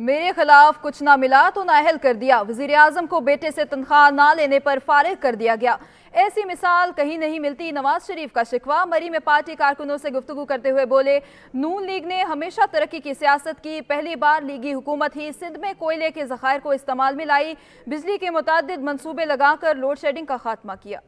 मेरे खिलाफ कुछ ना मिला तो नाहल कर दिया वजीर अजम को बेटे से तनख्वाह ना लेने पर फारिग कर दिया गया ऐसी मिसाल कहीं नहीं मिलती नवाज शरीफ का शिकवा मरी में पार्टी कारकुनों से गुफ्तु करते हुए बोले नून लीग ने हमेशा तरक्की की सियासत की पहली बार लीगी हुकूमत ही सिंध में कोयले के जखायर को इस्तेमाल में लाई बिजली के मुतद मनसूबे लगाकर लोड शेडिंग का खात्मा किया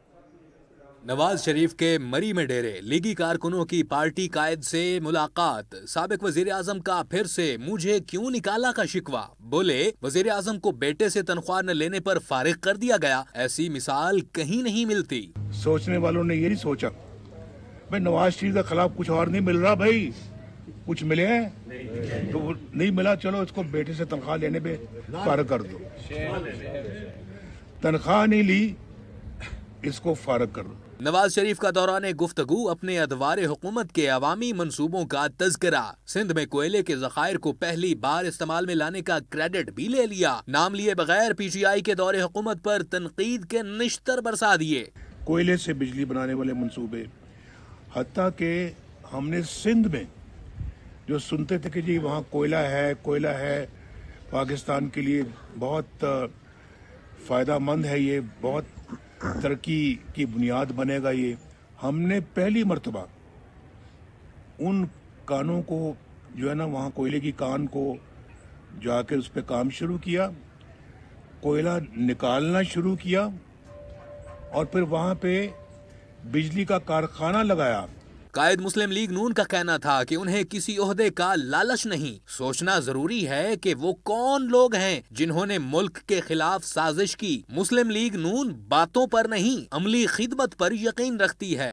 नवाज शरीफ के मरी में डेरे लीगी कारकुनों की पार्टी कायद से मुलाकात सबक वजीर आजम का फिर से मुझे क्यों निकाला का शिकवा बोले वजीर आजम को बेटे से तनख्वाह न लेने पर फारिग कर दिया गया ऐसी मिसाल कहीं नहीं मिलती सोचने वालों ने ये नहीं सोचा भाई नवाज शरीफ के खिलाफ कुछ और नहीं मिल रहा भाई कुछ मिले हैं तो नहीं मिला चलो इसको बेटे से तनख्वाह लेने पे फारग कर दो तनख्वाह नहीं ली इसको फारग कर दो नवाज शरीफ का दौरान गुफ्तगु अपने अदवार हुकूमत के अवामी मनसूबों का तस्करा सिंध में कोयले के जखायर को पहली बार इस्तेमाल में लाने का क्रेडिट भी ले लिया नाम लिए बगैर पी टी आई के दौरे हुकूमत पर तनकीद के निश्तर बरसा दिए कोयले से बिजली बनाने वाले मनसूबे हती के हमने सिंध में जो सुनते थे कि जी वहाँ कोयला है कोयला है पाकिस्तान के लिए बहुत फ़ायदा मंद है ये बहुत हाँ। तरक्की की बुनियाद बनेगा ये हमने पहली मरतबा उन कानों को जो है ना वहाँ कोयले की कान को जाकर उस पर काम शुरू किया कोयला निकालना शुरू किया और फिर वहाँ पे बिजली का कारखाना लगाया कायद मुस्लिम लीग नून का कहना था कि उन्हें किसी ओहदे का लालच नहीं सोचना जरूरी है कि वो कौन लोग हैं जिन्होंने मुल्क के खिलाफ साजिश की मुस्लिम लीग नून बातों पर नहीं अमली खिदमत पर यकीन रखती है